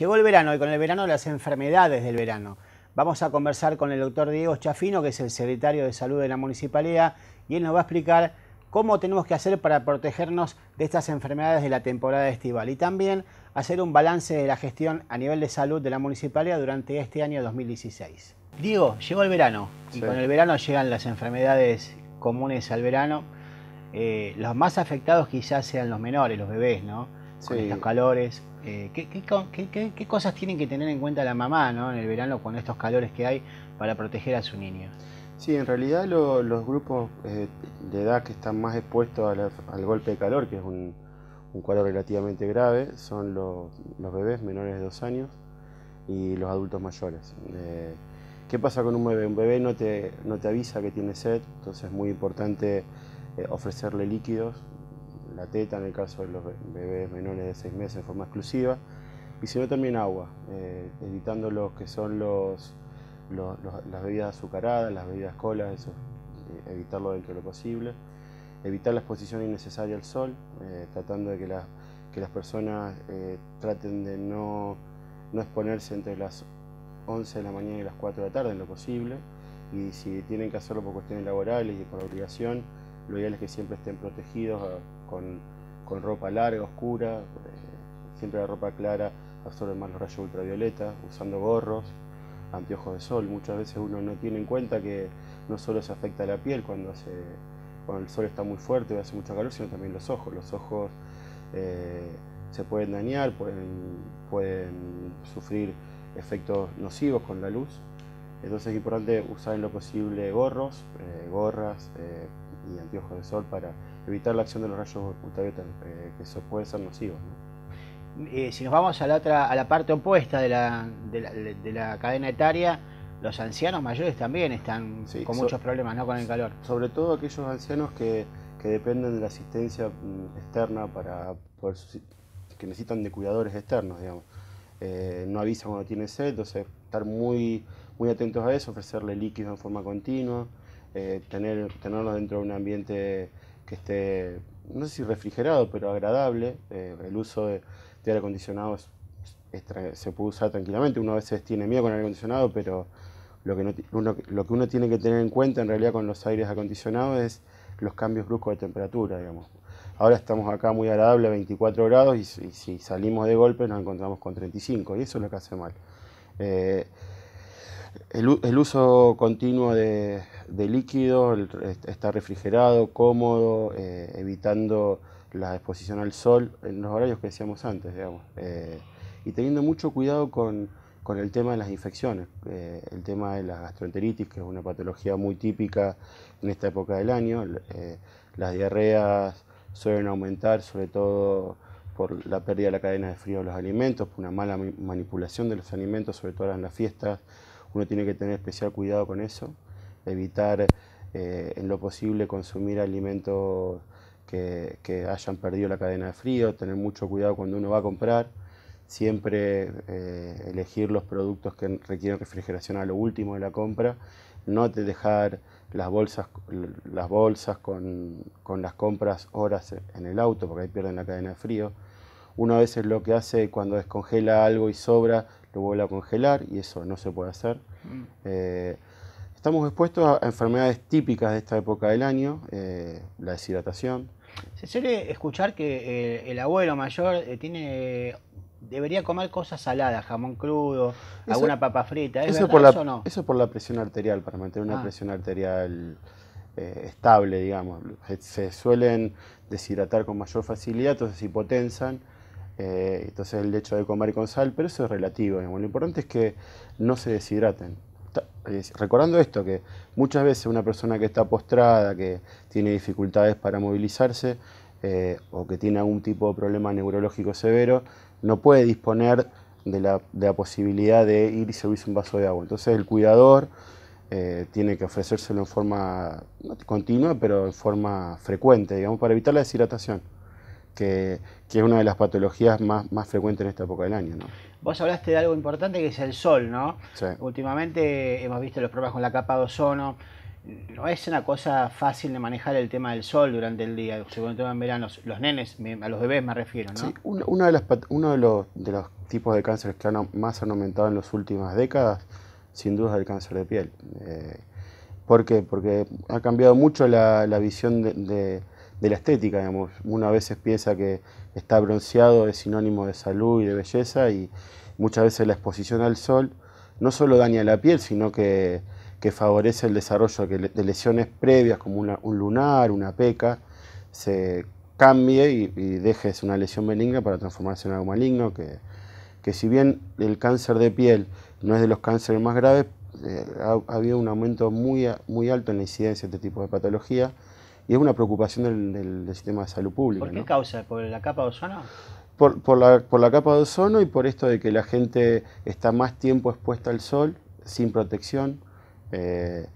Llegó el verano y con el verano las enfermedades del verano. Vamos a conversar con el doctor Diego Chafino, que es el secretario de Salud de la Municipalidad, y él nos va a explicar cómo tenemos que hacer para protegernos de estas enfermedades de la temporada estival y también hacer un balance de la gestión a nivel de salud de la municipalidad durante este año 2016. Diego, llegó el verano y con el verano llegan las enfermedades comunes al verano. Eh, los más afectados quizás sean los menores, los bebés, ¿no? Con los calores. Eh, ¿qué, cosas tienen que tener en cuenta la mamá en el verano con estos calores que hay para proteger a su niño? Sí, en realidad los grupos eh, de edad que están más expuestos al golpe de calor, que es un, calor relativamente grave, son los, bebés menores de dos años y los adultos mayores. Eh, ¿Qué pasa con un bebé? Un bebé no te, no te avisa que tiene sed, entonces es muy importante ofrecerle líquidos, la teta en el caso de los bebés menores de 6 meses en forma exclusiva, y sino también agua, eh, evitando lo que son los, las bebidas azucaradas, las bebidas colas, eso, eh, evitarlo dentro de lo posible, evitar la exposición innecesaria al sol, eh, tratando de que, las personas traten de no, exponerse entre las 11 de la mañana y las 4 de la tarde en lo posible, y si tienen que hacerlo por cuestiones laborales y por obligación, lo ideal es que siempre estén protegidos con, con ropa larga, oscura, eh, siempre la ropa clara absorbe más los rayos ultravioleta, usando gorros, anteojos de sol. Muchas veces uno no tiene en cuenta que no solo se afecta la piel cuando, el sol está muy fuerte o hace mucha calor, sino también los ojos. Los ojos eh, se pueden dañar, pueden, sufrir efectos nocivos con la luz. Entonces es importante usar en lo posible gorros, eh, gorras y anteojos de sol para evitar la acción de los rayos ultravioleta, eh, que eso puede ser nocivos. Eh, si nos vamos a la otra, a la parte opuesta de la, cadena etaria, los ancianos mayores también están con muchos problemas, ¿no? Con el calor. Sobre todo aquellos ancianos que, dependen de la asistencia mm, externa para poder que necesitan de cuidadores externos, digamos. Eh, no avisan cuando tienen sed, entonces estar muy, muy atentos a eso, ofrecerle líquido en forma continua, tenerlo tener, tenerlo dentro de un ambiente que esté, no sé si refrigerado, pero agradable. Eh, el uso de, aire acondicionado se puede usar tranquilamente. Uno a veces tiene miedo con el aire acondicionado, pero lo que, uno, lo que uno tiene que tener en cuenta en realidad con los aires acondicionados es los cambios bruscos de temperatura, digamos. Ahora estamos acá muy agradable, 24 grados, y, si salimos de golpe nos encontramos con 35, y eso es lo que hace mal. Eh, el, uso continuo de, de líquido está refrigerado, cómodo, eh, evitando la exposición al sol en los horarios que decíamos antes, digamos. Eh, y teniendo mucho cuidado con, con, el tema de las infecciones, eh, el tema de la gastroenteritis, que es una patología muy típica en esta época del año. las diarreas suelen aumentar, sobre todo por la pérdida de la cadena de frío de los alimentos, por una mala manipulación de los alimentos, sobre todo en las fiestas uno tiene que tener especial cuidado con eso, evitar eh, en lo posible consumir alimentos que, hayan perdido la cadena de frío, tener mucho cuidado cuando uno va a comprar, siempre eh, elegir los productos que requieren refrigeración a lo último de la compra, no dejar las bolsas, las bolsas con, con las compras horas en el auto porque ahí pierden la cadena de frío. Uno a veces lo que hace cuando descongela algo y sobra lo vuelve a congelar y eso no se puede hacer. Mm. Eh, estamos expuestos a enfermedades típicas de esta época del año, eh, la deshidratación. Se suele escuchar que eh, el, abuelo mayor tiene debería comer cosas saladas, jamón crudo, alguna papa frita. eso, es por la, eso, por la presión arterial, para mantener una ah. presión arterial estable, digamos. Se, suelen deshidratar con mayor facilidad, entonces hipotensan eh, entonces el hecho de comer con sal, pero eso es relativo. Lo importante es que no se deshidraten. recordando esto, que muchas veces una persona que está postrada, que tiene dificultades para movilizarse eh, o que tiene algún tipo de problema neurológico severo, no puede disponer de la, posibilidad de ir y servirse un vaso de agua. Entonces el cuidador eh, tiene que ofrecérselo en forma continua, pero en forma frecuente, digamos, para evitar la deshidratación que, es una de las patologías más, más frecuentes en esta época del año. Vos hablaste de algo importante que es el sol, ¿no? Sí. Últimamente hemos visto los problemas con la capa de ozono. No es una cosa fácil de manejar el tema del sol durante el día, según el tema en verano. Los nenes, a los bebés me refiero, ¿no? Sí, de las, uno de los, tipos de cánceres que han, más han aumentado en las últimas décadas, sin duda, es el cáncer de piel. Eh, ¿Por qué? Porque ha cambiado mucho la, visión de de la estética, digamos. Uno a veces piensa que está bronceado es sinónimo de salud y de belleza y muchas veces la exposición al sol no solo daña la piel, sino que, favorece el desarrollo de lesiones previas como un lunar, una peca, se cambie y, dejes una lesión benigna para transformarse en algo maligno, que, si bien el cáncer de piel no es de los cánceres más graves, eh, ha, habido un aumento muy, muy alto en la incidencia de este tipo de patología y es una preocupación del, sistema de salud pública. ¿Por qué causa? ¿Por la capa de ozono? Por, la, capa de ozono y por esto de que la gente está más tiempo expuesta al sol, sin protección. Eh,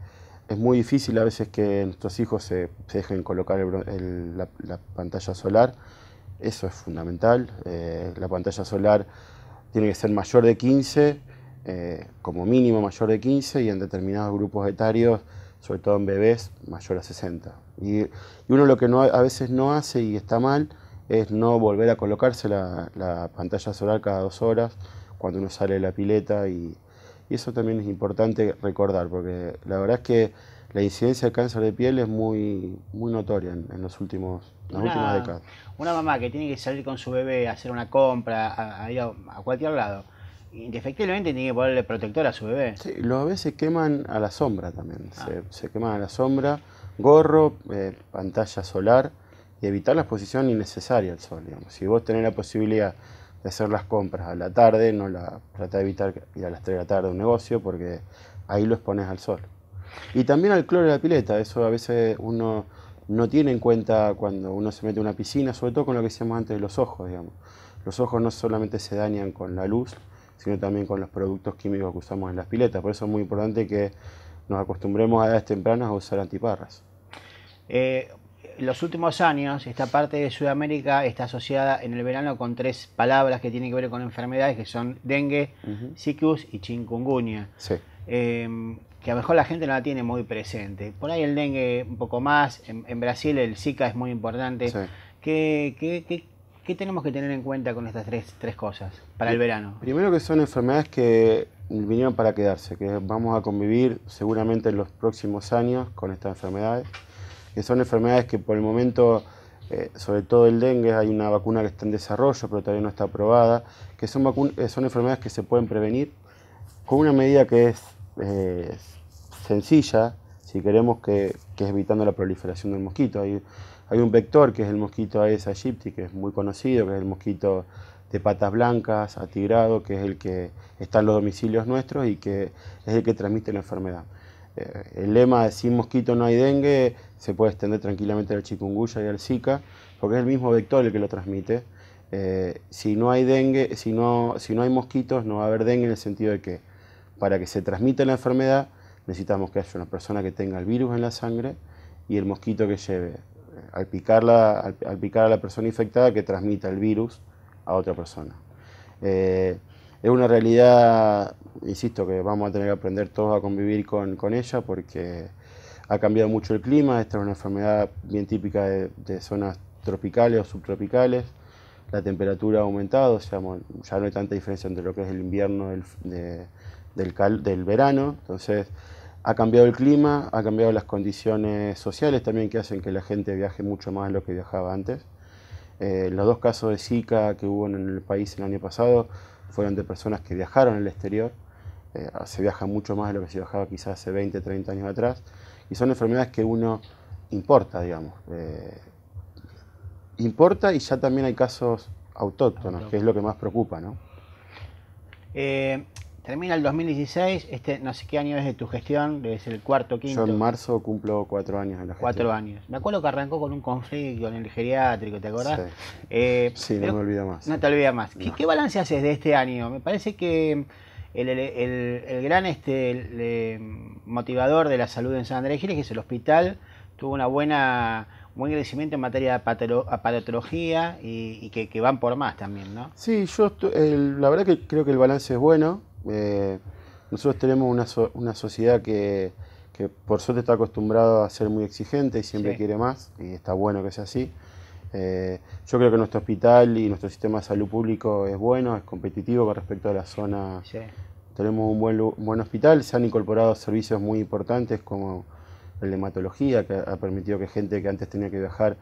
es muy difícil a veces que nuestros hijos se, dejen colocar la, pantalla solar. Eso es fundamental. Eh, la pantalla solar tiene que ser mayor de 15, eh, como mínimo mayor de 15, y en determinados grupos etarios sobre todo en bebés mayor a 60. Y, uno lo que no, a veces no hace y está mal es no volver a colocarse la, pantalla solar cada dos horas cuando uno sale de la pileta y, eso también es importante recordar porque la verdad es que la incidencia de cáncer de piel es muy, muy notoria en, los últimos, las últimas décadas. Una mamá que tiene que salir con su bebé a hacer una compra, a, ir a cualquier lado, Efectivamente tiene que ponerle protector a su bebé. Sí, los bebés se queman a la sombra también. Ah. Se, queman a la sombra, gorro, eh, pantalla solar y evitar la exposición innecesaria al sol. Digamos. Si vos tenés la posibilidad de hacer las compras a la tarde, no la trata de evitar ir a las 3 de la tarde a un negocio porque ahí lo expones al sol. Y también al cloro de la pileta, eso a veces uno no tiene en cuenta cuando uno se mete a una piscina, sobre todo con lo que decíamos antes de los ojos, digamos. Los ojos no solamente se dañan con la luz, sino también con los productos químicos que usamos en las piletas. Por eso es muy importante que nos acostumbremos a edades tempranas a usar antiparras. Eh, los últimos años, esta parte de Sudamérica está asociada en el verano con tres palabras que tienen que ver con enfermedades, que son dengue, uh y chikungunya. Eh, que a lo mejor la gente no la tiene muy presente. Por ahí el dengue un poco más, en, Brasil el Zika es muy importante. Que qué, ¿Qué tenemos que tener en cuenta con estas tres, cosas para el verano? Primero que son enfermedades que vinieron para quedarse, que vamos a convivir seguramente en los próximos años con estas enfermedades, que son enfermedades que por el momento, eh, sobre todo el dengue, hay una vacuna que está en desarrollo, pero todavía no está aprobada, que son, eh, enfermedades que se pueden prevenir con una medida que es eh, sencilla, si queremos, que, es evitando la proliferación del mosquito. Hay, un vector que es el mosquito Aedes aegypti, que es muy conocido, que es el mosquito de patas blancas, atigrado, que es el que está en los domicilios nuestros y que es el que transmite la enfermedad. Eh, el lema de sin mosquito no hay dengue se puede extender tranquilamente al chikungunya y al zika, porque es el mismo vector el que lo transmite. Eh, si no hay dengue, si no hay mosquitos, no va a haber dengue en el sentido de que para que se transmita la enfermedad necesitamos que haya una persona que tenga el virus en la sangre y el mosquito que lleve, eh, al, al, picar a la persona infectada, que transmita el virus a otra persona. Eh, es una realidad, insisto, que vamos a tener que aprender todos a convivir con, ella porque ha cambiado mucho el clima, esta es una enfermedad bien típica de, zonas tropicales o subtropicales, la temperatura ha aumentado, ya no hay tanta diferencia entre lo que es el invierno del, del, verano, entonces ha cambiado el clima, ha cambiado las condiciones sociales también que hacen que la gente viaje mucho más de lo que viajaba antes. Eh, los dos casos de Zika que hubo en el país el año pasado fueron de personas que viajaron al exterior. Eh, se viaja mucho más de lo que se viajaba quizás hace 20, 30 años atrás. Y son enfermedades que uno importa, digamos. Eh, importa y ya también hay casos autóctonos, que es lo que más preocupa, ¿no? Termina el 2016, este no sé qué año es de tu gestión, es el cuarto, quinto. Yo en marzo cumplo cuatro años en la Cuatro años. Me acuerdo que arrancó con un conflicto en el geriátrico, ¿te acordás? Sí, eh, no me olvida más. No te olvida más. ¿Qué, balance haces de este año? Me parece que el, gran este, eh, motivador de la salud en San Andrés Giles, que es el hospital, tuvo una buena buen crecimiento en materia de aparatología y, que, que, van por más también, ¿no? Sí, yo la verdad que creo que el balance es bueno. Eh, nosotros tenemos una, una sociedad que, que, por suerte está acostumbrada a ser muy exigente y siempre quiere más, y está bueno que sea así. Eh, yo creo que nuestro hospital y nuestro sistema de salud público es bueno, es competitivo con respecto a la zona. Tenemos un buen, buen hospital, se han incorporado servicios muy importantes como la hematología, que ha permitido que gente que antes tenía que viajar,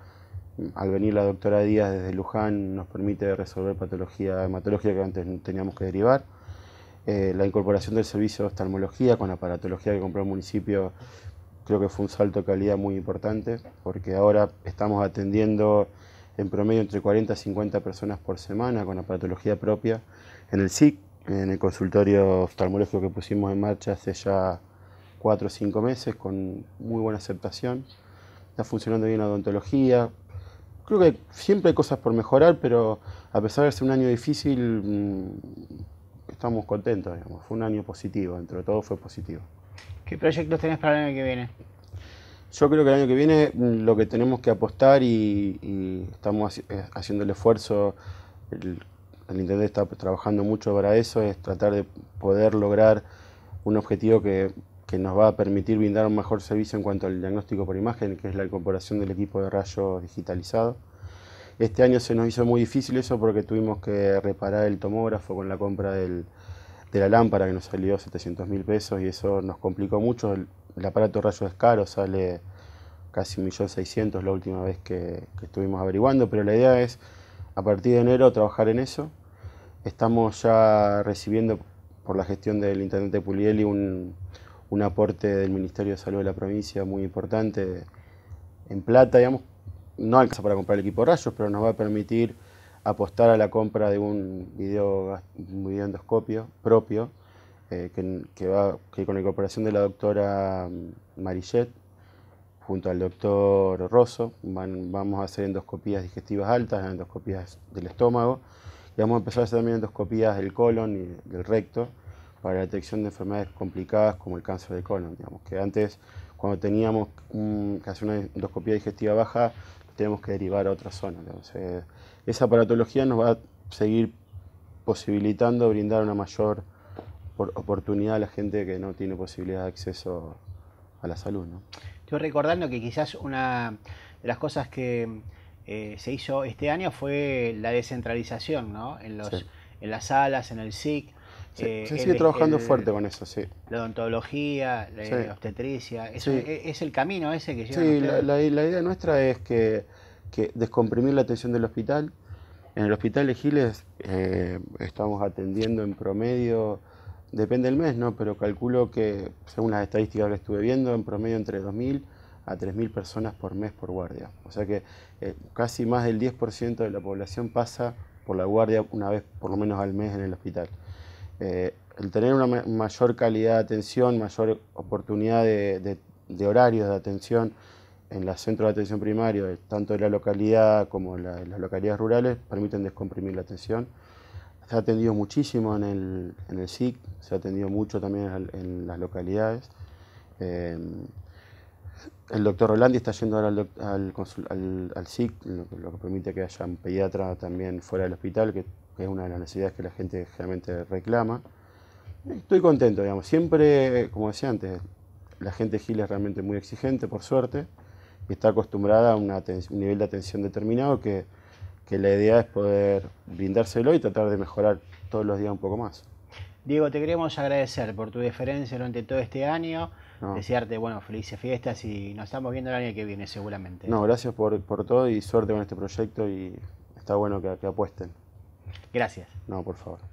al venir la doctora Díaz desde Luján, nos permite resolver patología hematológica que antes teníamos que derivar. Eh, la incorporación del servicio de oftalmología con aparatología que compró el municipio creo que fue un salto de calidad muy importante, porque ahora estamos atendiendo en promedio entre 40 y 50 personas por semana con aparatología propia en el SIC, en el consultorio oftalmológico que pusimos en marcha hace ya 4 o 5 meses con muy buena aceptación. Está funcionando bien la odontología. Creo que siempre hay cosas por mejorar, pero a pesar de ser un año difícil, mm, estamos contentos, digamos. Fue un año positivo, entre todo fue positivo. ¿Qué proyectos tenés para el año que viene? Yo creo que el año que viene mm, lo que tenemos que apostar y, estamos eh, haciendo el esfuerzo, el, el, Intendente está trabajando mucho para eso, es tratar de poder lograr un objetivo que, que, nos va a permitir brindar un mejor servicio en cuanto al diagnóstico por imagen, que es la incorporación del equipo de rayos digitalizado. Este año se nos hizo muy difícil eso porque tuvimos que reparar el tomógrafo con la compra de la lámpara que nos salió 700 mil pesos y eso nos complicó mucho. El, aparato rayo es caro, sale casi 1.600.000 la última vez que, estuvimos averiguando, pero la idea es a partir de enero trabajar en eso. Estamos ya recibiendo por la gestión del intendente Pulieli un, un aporte del Ministerio de Salud de la provincia muy importante en plata, digamos, no alcanza para comprar el equipo Rayos, pero nos va a permitir apostar a la compra de un video, endoscopio propio, eh, que, va que con la incorporación de la doctora mm, ...Mariette... junto al doctor Rosso, vamos a hacer endoscopías digestivas altas, endoscopías del estómago, y vamos a empezar a hacer también endoscopías del colon y del recto para la detección de enfermedades complicadas como el cáncer de colon, digamos, que antes cuando teníamos mm, que hacer una endoscopía digestiva baja, tenemos que derivar a otras zonas. Entonces, esa aparatología nos va a seguir posibilitando brindar una mayor oportunidad a la gente que no tiene posibilidad de acceso a la salud. ¿no? Estoy recordando que quizás una de las cosas que eh, se hizo este año fue la descentralización ¿no? en, en las salas, en el SIC. Eh, se, sigue trabajando fuerte con eso, sí. La odontología, la obstetricia, es, el camino ese que lleva. Sí, la, idea nuestra es que, descomprimir la atención del hospital. En el hospital de Giles eh, estamos atendiendo en promedio, depende del mes, ¿no? pero calculo que, según las estadísticas que estuve viendo, en promedio entre 2.000 a 3.000 personas por mes por guardia. O sea que eh, casi más del 10% de la población pasa por la guardia una vez por lo menos al mes en el hospital. Eh, el tener una mayor calidad de atención, mayor oportunidad de, horarios de atención en los centros de atención primaria, tanto de la localidad como de las localidades rurales, permiten descomprimir la atención. Se ha atendido muchísimo en el, en SIC, se ha atendido mucho también en las localidades. Eh, el doctor Rolandi está yendo ahora al, al, SIC, lo, que permite que haya un pediatra también fuera del hospital, que que es una de las necesidades que la gente realmente reclama. Estoy contento, digamos. Siempre, como decía antes, la gente Gila es realmente muy exigente, por suerte, y está acostumbrada a un nivel de atención determinado que, que la idea es poder brindárselo y tratar de mejorar todos los días un poco más. Diego, te queremos agradecer por tu diferencia durante todo este año. Desearte, bueno, felices fiestas y nos estamos viendo el año que viene seguramente. No, gracias por, por todo y suerte con este proyecto y está bueno que apuesten. Gracias. No, por favor.